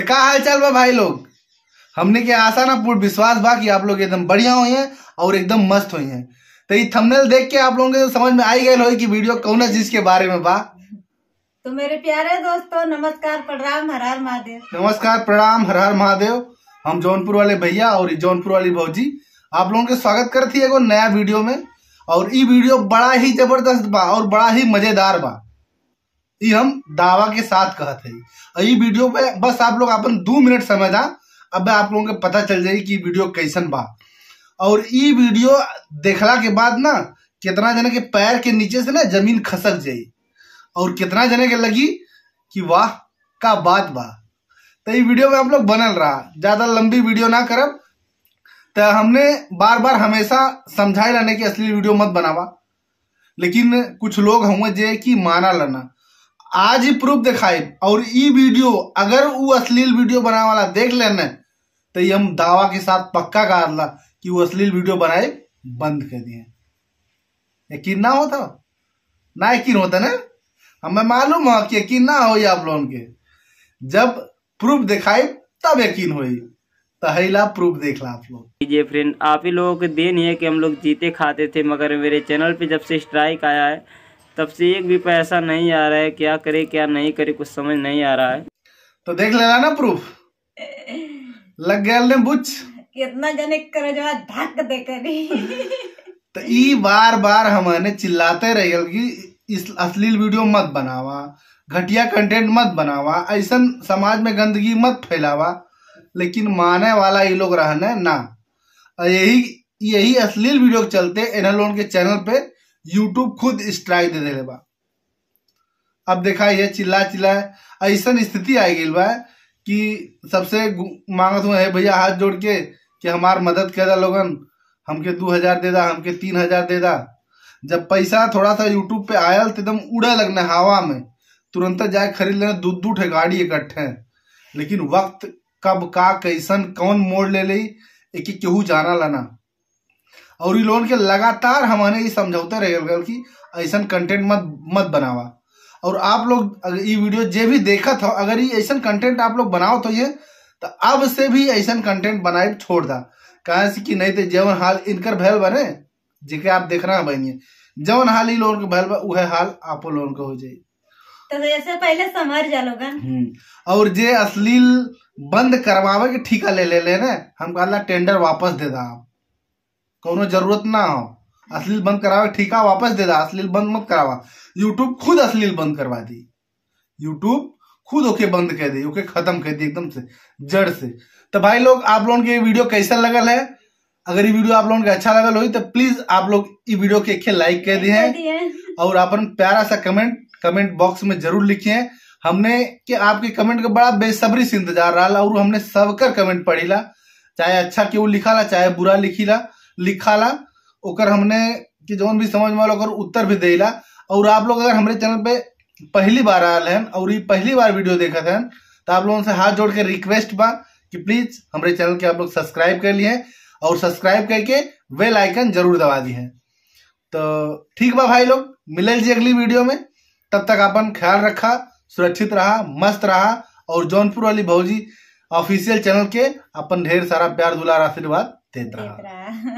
तो क्या हाल चाल बा भाई लोग हमने के आशा ना पूर्ण विश्वास बा कि आप लोग एकदम बढ़िया हुई हैं और एकदम मस्त हुई हैं तो ये थंबनेल देख के आप लोगों के तो समझ में आई गई हो कि वीडियो कौन है जिसके बारे में बा तो मेरे प्यारे दोस्तों नमस्कार प्रणाम हर हर महादेव नमस्कार प्रणाम हर हर महादेव हम जौनपुर वाले भैया और जौनपुर वाली भाजी आप लोगों के स्वागत करती है नया वीडियो में और ये वीडियो बड़ा ही जबरदस्त बा और बड़ा ही मजेदार बा ये हम दावा के साथ कहते हैं ये वीडियो पे बस आप लोग अपन दो मिनट समय दा अब आप लोगों के पता चल जाए कि वीडियो कैसन बा और ये वीडियो देखला के बाद ना कितना जने के पैर के नीचे से ना जमीन खसक जाए और कितना जने के लगी कि वाह का बात बा तो ये वीडियो में आप लोग बनल रहा ज़्यादा लंबी वीडियो ना करब तो हमने बार बार हमेशा समझाए रहने की असली वीडियो मत बनावा लेकिन कुछ लोग होंगे जे कि माना लेना आज ही प्रूफ दिखाई और ई वीडियो अगर वो अश्लील वीडियो बनाने वाला देख लेने तो हम दावा के साथ पक्का कर ला कि वो अश्लील वीडियो बनाए बंद कर दिए यकीन ना होता ना यकीन होता ना हमें मालूम है कि यकीन ना हो आप लोगों के जब प्रूफ दिखाई तब यकीन हो प्रूफ देख ला आप लोग जी फ्रेंड आप ही लोगों के देन है कि हम लोग जीते खाते थे मगर मेरे चैनल पे जब से स्ट्राइक आया है तब से एक भी पैसा नहीं आ रहा है क्या करे क्या नहीं करे कुछ समझ नहीं आ रहा है तो देख लेना ना प्रूफ लग गया ने बुझ कितना जने धक दे तो ई बार बार हमने चिल्लाते रहे कि इस अश्लील वीडियो मत बनावा घटिया कंटेंट मत बनावा ऐसा समाज में गंदगी मत फैलावा लेकिन माने वाला ये लोग रहने ना यही यही अश्लील वीडियो के चलते एनहलोन के चैनल पे यूट्यूब खुद स्ट्राइक दे देले बा अब देखा ये चिल्ला चिल्ला ऐसा स्थिति आई गई बा कि सबसे मांगत हुए है भैया हाथ जोड़ के कि हमार मदद करा लोगन हमके दो हजार दे दा हमके तीन हजार दे दा जब पैसा थोड़ा सा यूट्यूब पे आयल तो एकदम उड़े लगने हवा में तुरंत जाए खरीद लेना दू दू ठे गाड़ी इकट्ठे लेकिन वक्त कब का कैसन कौन मोड़ ले ली एक केहू जाना लाना और ई लोन के लगातार हमारे ये समझौते रह गल कि ऐसा कंटेंट मत मत बनावा और आप लोग ये वीडियो जे भी देखा था अगर ये ऐसा कंटेंट आप लोग बनाओ तो ये तो अब से भी ऐसा कंटेंट बनाए छोड़ दा कहा से कि नहीं तो जवन हाल इनकर भैल बने जिके आप देख रहे देखना बनिए जवन हाल ही लोन के भैल बने वह हाल आप लोन का हो जाए तो जैसे पहले समझ जा हम्म। और जे अश्लील बंद करवावे के ठीका ले ले लेने हम कहला टेंडर वापस दे दा आप कोनो जरूरत ना हो अश्लील बंद ठीक है वापस दे दा अश्लील बंद मत करावा यूट्यूब खुद अश्लील बंद करवा दी यूट्यूब खुद ओके बंद कह दी ओके खत्म कह दी एकदम से जड़ से तो भाई लोग आप लोगों के वीडियो कैसा लगल है अगर ये वीडियो आप लोगों के अच्छा लगल हो तो प्लीज आप लोग ये वीडियो के एक लाइक कह दिए और अपन प्यारा सा कमेंट कमेंट बॉक्स में जरूर लिखिए हमने के आपके कमेंट का बड़ा बेसब्री से इंतजार रहा और हमने सबकर कमेंट पढ़ी ला चाहे अच्छा लिखा ला चाहे बुरा लिखी ला लिखा ला ओकर हमने कि जौन भी समझ में ओकर उत्तर भी ला और आप लोग अगर हमारे चैनल पे पहली बार आयल हैं और ये पहली बार वीडियो देखा हैं तो आप लोगों से हाथ जोड़ के रिक्वेस्ट बा कि प्लीज हमारे चैनल के आप लोग सब्सक्राइब कर लिए और सब्सक्राइब करके वेल आइकन जरूर दबा दी है तो ठीक बा भाई लोग मिले जी अगली वीडियो में तब तक अपन ख्याल रखा सुरक्षित रहा मस्त रहा और जौनपुर वाली भाजी ऑफिशियल चैनल के अपन ढेर सारा प्यार दुलार आशीर्वाद देता रहा